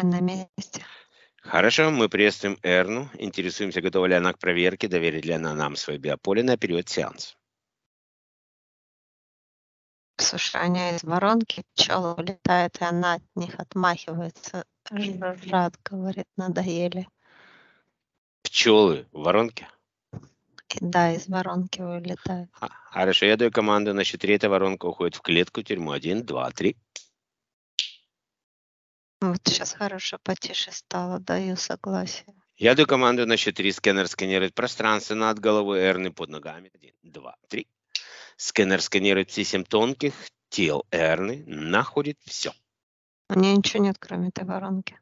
Мы на месте. Хорошо, мы приветствуем Эрну. Интересуемся, готова ли она к проверке, доверит ли она нам свое биополе на период сеанса. Сушание из воронки, пчела улетает, и она от них отмахивается. Жужжат, говорит, надоели. Пчелы в воронке? да, из воронки улетают. Хорошо, я даю команду значит, третья воронка уходит в клетку, тюрьму. Один, два, три. Ну, вот сейчас хорошо, потише стало, даю согласие. Я даю команду на счет три, Скэнер сканирует пространство над головой Эрны под ногами. Один, два, три. Скэнер сканирует все семь тонких тел Эрны, находит все. У нее ничего нет, кроме этой воронки.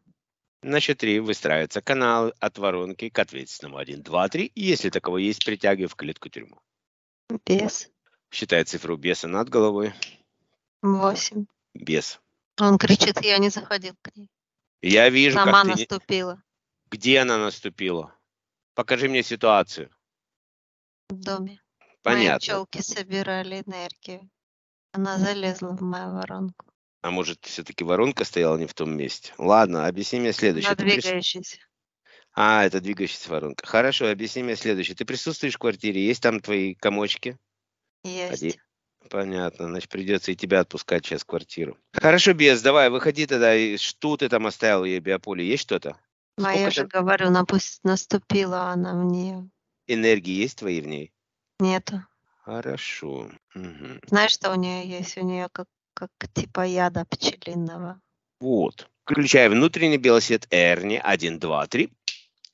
На счет три выстраивается канал от воронки к ответственному. Один, два, три. И если такого есть, притягивай в клетку тюрьму. Без. Считай цифру беса над головой. Восемь. Без. Он кричит, я не заходил к ней. Я вижу, Сама как ты... наступила. Где она наступила? Покажи мне ситуацию. В доме. Понятно. Мои челки собирали энергию. Она залезла в мою воронку. А может, все-таки воронка стояла не в том месте? Ладно, объясни мне следующее. Она двигающаяся. А, это двигающаяся воронка. Хорошо, объясни мне следующее. Ты присутствуешь в квартире, есть там твои комочки? Есть. Один. Понятно, значит, придется и тебя отпускать сейчас в квартиру. Хорошо, Без, давай, выходи тогда. Что ты там оставил ей, Биополе? Есть что-то? А я же говорю, она пусть наступила она в мне. энергии есть твои в ней? Нету. Хорошо. Мгм. Знаешь, что у нее есть? У нее как, как типа яда пчелиного. Вот. Включая внутренний белосвет Эрни. Один, два, три.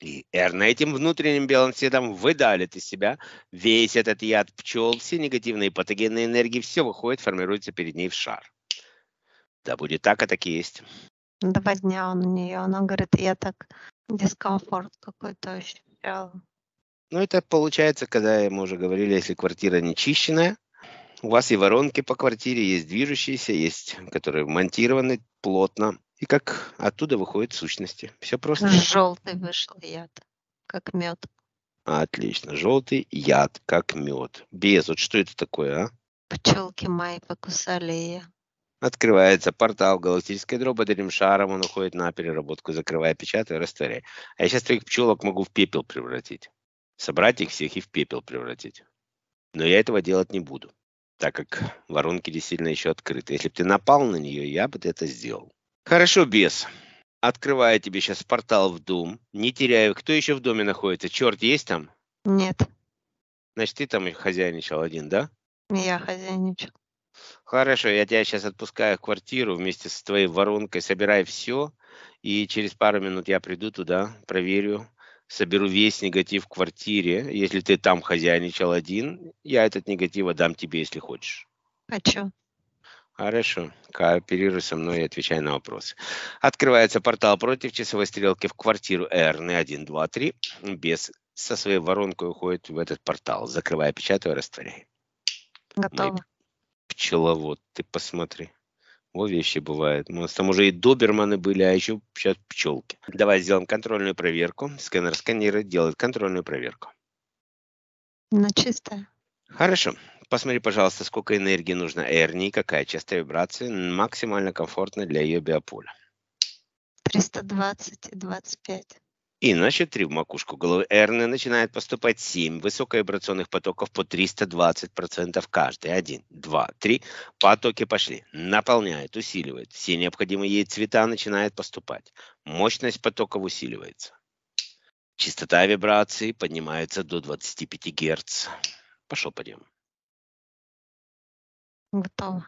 И Эрна этим внутренним белансидом выдалит из себя весь этот яд пчел, все негативные патогенные энергии, все выходит, формируется перед ней в шар. Да будет так, а так и есть. Два дня он у нее, она говорит, я так дискомфорт какой-то ощущал. Ну, это получается, когда мы уже говорили, если квартира не чищенная, у вас и воронки по квартире, есть движущиеся, есть, которые монтированы плотно, и как оттуда выходят сущности. Все просто. Желтый вышел яд, как мед. Отлично. Желтый яд, как мед. Без. Вот что это такое, а? Пчелки мои покусали ее. Открывается портал галактической дроба дарим шаром, он уходит на переработку, закрывая, печатая, растворяя. А я сейчас твоих пчелок могу в пепел превратить. Собрать их всех и в пепел превратить. Но я этого делать не буду, так как воронки действительно еще открыты. Если бы ты напал на нее, я бы это сделал. Хорошо, без. Открываю тебе сейчас портал в Doom. Не теряю. Кто еще в доме находится? Черт есть там? Нет. Значит, ты там хозяйничал один, да? Я хозяйничал. Хорошо, я тебя сейчас отпускаю в квартиру вместе с твоей воронкой. Собирай все, и через пару минут я приду туда, проверю, соберу весь негатив в квартире. Если ты там хозяйничал один, я этот негатив отдам тебе, если хочешь. Хочу. А Хорошо. Кооперируй со мной и отвечай на вопросы. Открывается портал против часовой стрелки в квартиру РН123. Без со своей воронкой уходит в этот портал. Закрывай, печатаю растворяй. Готово. Мой пчеловод, ты посмотри. Во вещи бывают. Ну, у нас там уже и доберманы были, а еще сейчас пчелки. Давай сделаем контрольную проверку. Сканер сканирует, делает контрольную проверку. На ну, чистое. Хорошо. Посмотри, пожалуйста, сколько энергии нужно Эрни, какая частота вибрации максимально комфортна для ее биополя. 320 25. И на счет в макушку головы Эрны начинает поступать 7 высоковибрационных потоков по 320% каждый. 1, 2, 3. Потоки пошли. Наполняет, усиливает. Все необходимые ей цвета начинают поступать. Мощность потоков усиливается. Частота вибрации поднимается до 25 Гц. Пошел подъем. Готово.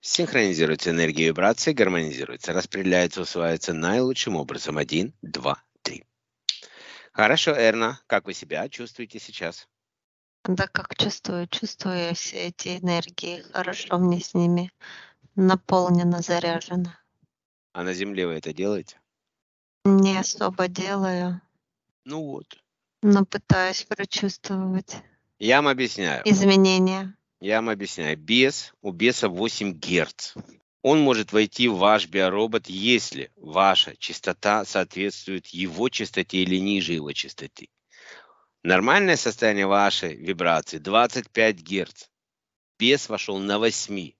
Синхронизируется энергия вибрации, гармонизируется, распределяется, усваивается наилучшим образом. Один, два, три. Хорошо, Эрна, как вы себя чувствуете сейчас? Да, как чувствую, чувствую все эти энергии, хорошо мне с ними наполнено, заряжено. А на земле вы это делаете? Не особо делаю. Ну вот. Но пытаюсь прочувствовать. Я вам объясняю. Изменения. Я вам объясняю. Бес, у беса 8 Гц. Он может войти в ваш биоробот, если ваша частота соответствует его частоте или ниже его частоты. Нормальное состояние вашей вибрации 25 герц. Бес вошел на 8.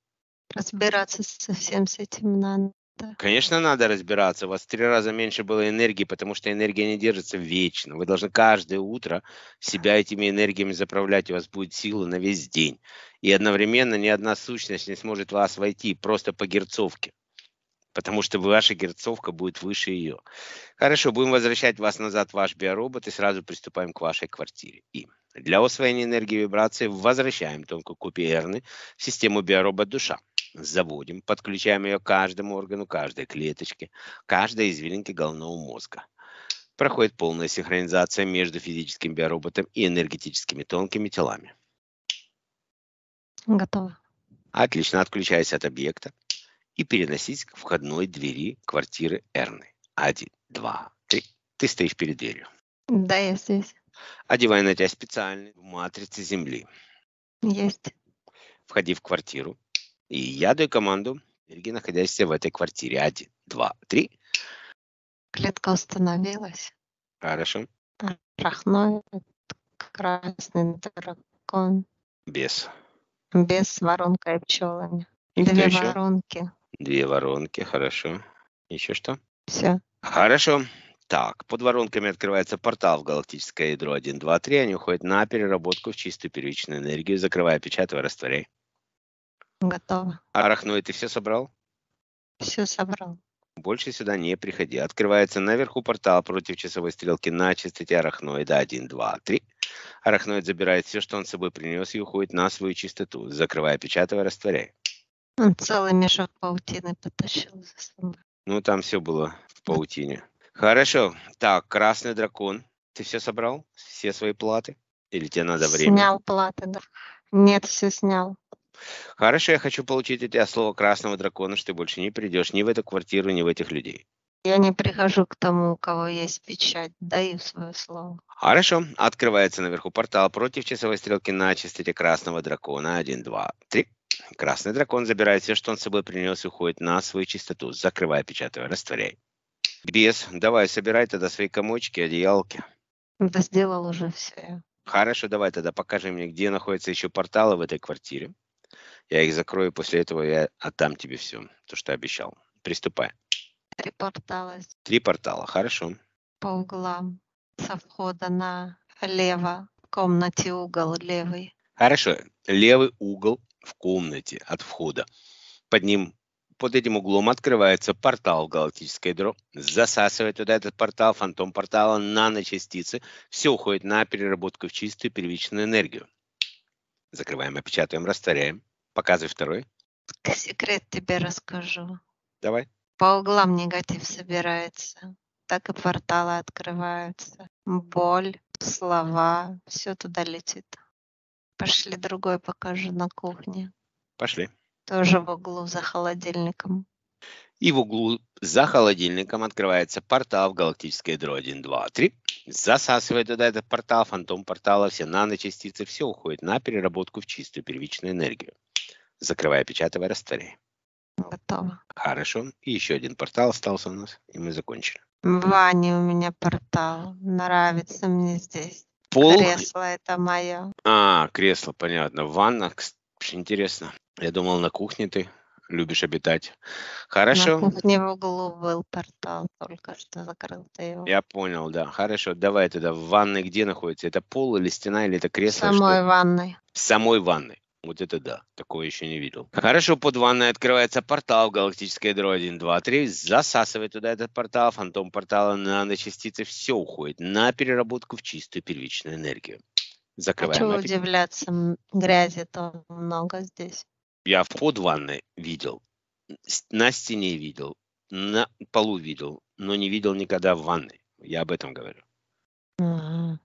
Разбираться совсем с этим надо. Конечно, надо разбираться. У вас в три раза меньше было энергии, потому что энергия не держится вечно. Вы должны каждое утро себя этими энергиями заправлять. У вас будет сила на весь день. И одновременно ни одна сущность не сможет в вас войти просто по герцовке. Потому что ваша герцовка будет выше ее. Хорошо, будем возвращать вас назад ваш биоробот и сразу приступаем к вашей квартире. Им. Для освоения энергии вибрации возвращаем тонкокопии Эрны в систему биоробот душа. Заводим, подключаем ее каждому органу, каждой клеточке, каждой извилинке головного мозга. Проходит полная синхронизация между физическим биороботом и энергетическими тонкими телами. Готово. Отлично, отключаясь от объекта и переносись к входной двери квартиры Эрны. Один, два, три. Ты стоишь перед дверью. Да, я здесь одевай на тебя специальные матрицы Земли. Есть. Входи в квартиру, и я даю команду, Береги, находящийся в этой квартире. Один, два, три. Клетка установилась. Хорошо. Рахной, красный дракон. Без. Без воронка и пчелами. И Две воронки. Две воронки, хорошо. Еще что? Все. Хорошо. Так, под воронками открывается портал в галактическое ядро 123. Они уходят на переработку в чистую первичную энергию. Закрывай, опечатывай, растворяй. Готово. Арахноид, ты все собрал? Все собрал. Больше сюда не приходи. Открывается наверху портал против часовой стрелки на чистоте арахноида 1, 2, 3. Арахноид забирает все, что он с собой принес, и уходит на свою чистоту. Закрывай, опечатывай, растворяй. Он целый мешок паутины потащил за собой. Ну, там все было в паутине. Хорошо. Так, красный дракон. Ты все собрал? Все свои платы? Или тебе надо время? Снял платы, да. Нет, все снял. Хорошо, я хочу получить от тебя слово красного дракона, что ты больше не придешь ни в эту квартиру, ни в этих людей. Я не прихожу к тому, у кого есть печать. Даю свое слово. Хорошо. Открывается наверху портал против часовой стрелки на чистоте красного дракона. Один, два, три. Красный дракон забирает все, что он с собой принес, и уходит на свою чистоту. Закрывай, печатывай, растворяй. Без. Давай, собирай тогда свои комочки, одеялки. Да сделал уже все. Хорошо, давай тогда покажи мне, где находятся еще порталы в этой квартире. Я их закрою, после этого я отдам тебе все, то, что обещал. Приступай. Три портала. Три портала, хорошо. По углам, со входа на лево, в комнате угол левый. Хорошо, левый угол в комнате от входа. Под ним под этим углом открывается портал галактической дро, засасывает туда этот портал, фантом портала, наночастицы. Все уходит на переработку в чистую первичную энергию. Закрываем, опечатываем, растворяем. Показывай второй. Секрет тебе расскажу. Давай. По углам негатив собирается. Так и порталы открываются. Боль, слова, все туда летит. Пошли другой покажу на кухне. Пошли. Тоже в углу за холодильником. И в углу за холодильником открывается портал в галактической дыре 1, 2, 3. Засасывает туда этот портал, фантом портала, все наночастицы, все уходит на переработку в чистую первичную энергию. Закрывая, печатывая, растворяй. Готово. Хорошо. И еще один портал остался у нас, и мы закончили. Ваня у меня портал. Нравится мне здесь. Пол... Кресло это мое. А, кресло, понятно. Ванна, очень интересно. Я думал, на кухне ты любишь обитать. Хорошо. На кухне в углу был портал, только что закрыл ты его. Я понял, да. Хорошо, давай тогда. В ванной где находится? Это пол или стена, или это кресло? В самой что? ванной. В самой ванной. Вот это да, такое еще не видел. Хорошо, под ванной открывается портал в галактической дро 1, 2, 3. Засасывает туда этот портал, фантом портала, частицы все уходит на переработку в чистую первичную энергию. Закрываем. А чего удивляться, грязи-то много здесь. Я вход в ванной видел, на стене видел, на полу видел, но не видел никогда в ванной. Я об этом говорю. Ага.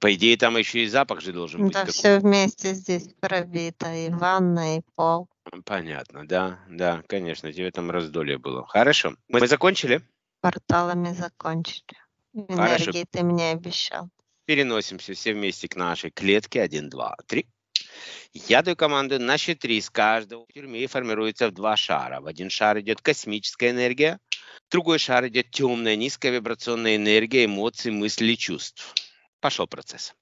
По идее, там еще и запах же должен быть. Да, какой-то. все вместе здесь пробито, и ванна, и пол. Понятно, да, да, конечно, тебе там раздолье было. Хорошо, мы закончили? Порталами закончили. Энергии Хорошо. ты мне обещал. Переносимся все вместе к нашей клетке. Один, два, три. Я даю команду на счет три. С каждого тюрьмы тюрьме формируется в два шара. В один шар идет космическая энергия, в другой шар идет темная, низкая вибрационная энергия эмоций, мыслей, чувств. Пошел процесс.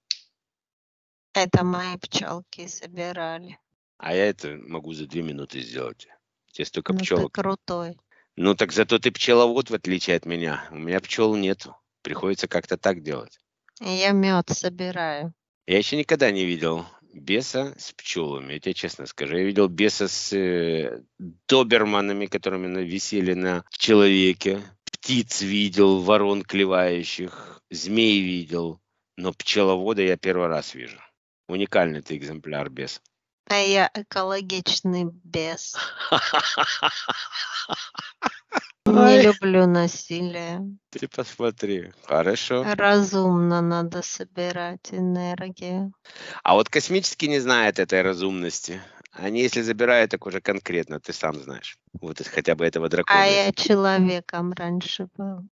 Это мои пчелки собирали. А я это могу за две минуты сделать. Тебе столько ну, пчелок. Ты крутой. Ну так зато ты пчеловод, в отличие от меня. У меня пчел нету. Приходится как-то так делать. Я мед собираю. Я еще никогда не видел беса с пчелами. Я тебе честно скажу, я видел беса с э, доберманами, которыми висели на человеке. Птиц видел, ворон клевающих, змей видел. Но пчеловода я первый раз вижу. Уникальный ты экземпляр бес. А я экологичный бес. Не люблю насилие. Ты посмотри, хорошо. Разумно надо собирать энергию. А вот космические не знают этой разумности. Они, если забирают, так уже конкретно, ты сам знаешь. Вот хотя бы этого дракона. А я человеком раньше был.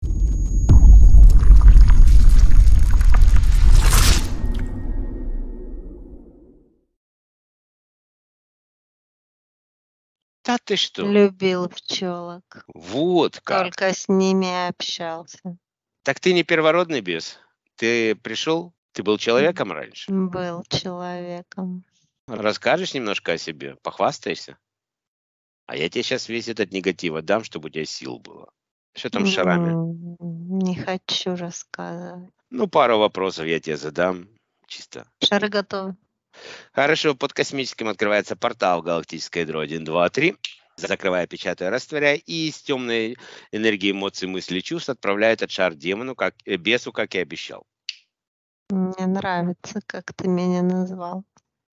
Да ты что? Любил пчелок. Вот как. Только с ними общался. Так ты не первородный бес. Ты пришел, ты был человеком раньше? Был человеком. Расскажешь немножко о себе, похвастаешься? А я тебе сейчас весь этот негатив отдам, чтобы у тебя сил было. Что там с шарами? Не хочу рассказывать. Ну, пару вопросов я тебе задам. Чисто. Шары готовы. Хорошо, под космическим открывается портал галактической дро 1, 2, 3 закрывая, печатая, растворяя, и из темной энергии эмоций, мыслей, чувств отправляет этот шар демону, как, э, бесу, как и обещал. Мне нравится, как ты меня назвал.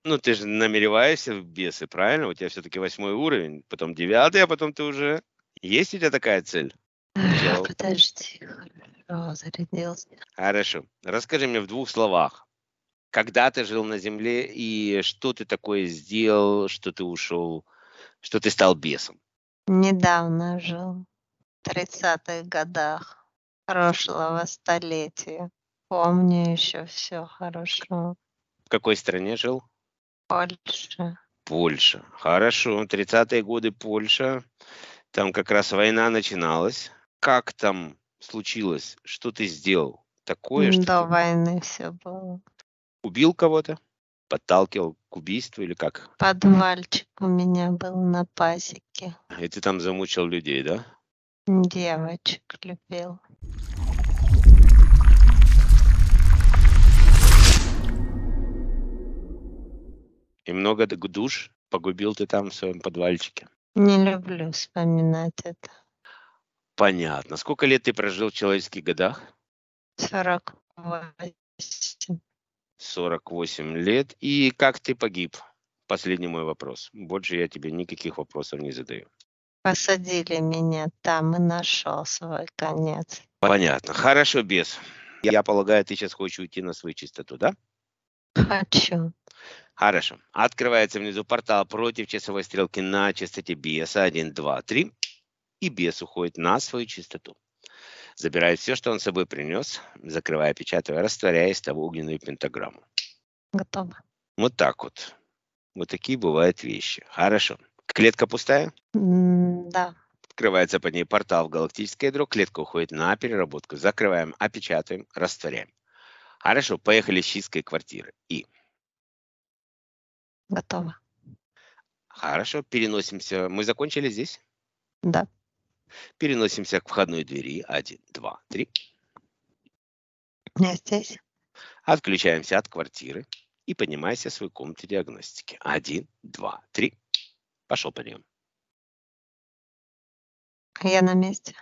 Ну, ты же намереваешься в бесы, правильно? У тебя все-таки восьмой уровень, потом девятый, а потом ты уже... Есть у тебя такая цель? Подожди, хорошо, зарядился. Хорошо. Расскажи мне в двух словах, когда ты жил на земле и что ты такое сделал, что ты ушел, что ты стал бесом? Недавно жил, в 30-х годах прошлого столетия. Помню еще все хорошо. В какой стране жил? Польша. Польша. Хорошо, 30-е годы Польша. Там как раз война начиналась. Как там случилось? Что ты сделал? Такое, что До ты... войны все было убил кого-то, подталкивал к убийству или как? Подвальчик у меня был на пасеке. И ты там замучил людей, да? Девочек любил. И много душ погубил ты там в своем подвальчике? Не люблю вспоминать это. Понятно. Сколько лет ты прожил в человеческих годах? 48. 48 лет. И как ты погиб? Последний мой вопрос. Больше я тебе никаких вопросов не задаю. Посадили меня там и нашел свой конец. Понятно. Хорошо, без. Я полагаю, ты сейчас хочешь уйти на свою чистоту, да? Хочу. Хорошо. Открывается внизу портал против часовой стрелки на частоте беса 1, 2, 3. И бес уходит на свою чистоту забирает все, что он с собой принес, закрывая, печатая, из того огненную пентаграмму. Готово. Вот так вот. Вот такие бывают вещи. Хорошо. Клетка пустая? да. Открывается под ней портал в галактическое ядро, клетка уходит на переработку. Закрываем, опечатываем, растворяем. Хорошо, поехали с чисткой квартиры. И? Готово. Хорошо, переносимся. Мы закончили здесь? Да. Переносимся к входной двери. Один, два, три. Я здесь. Отключаемся от квартиры и поднимайся в свою комнату диагностики. Один, два, три. Пошел подъем. Я на месте.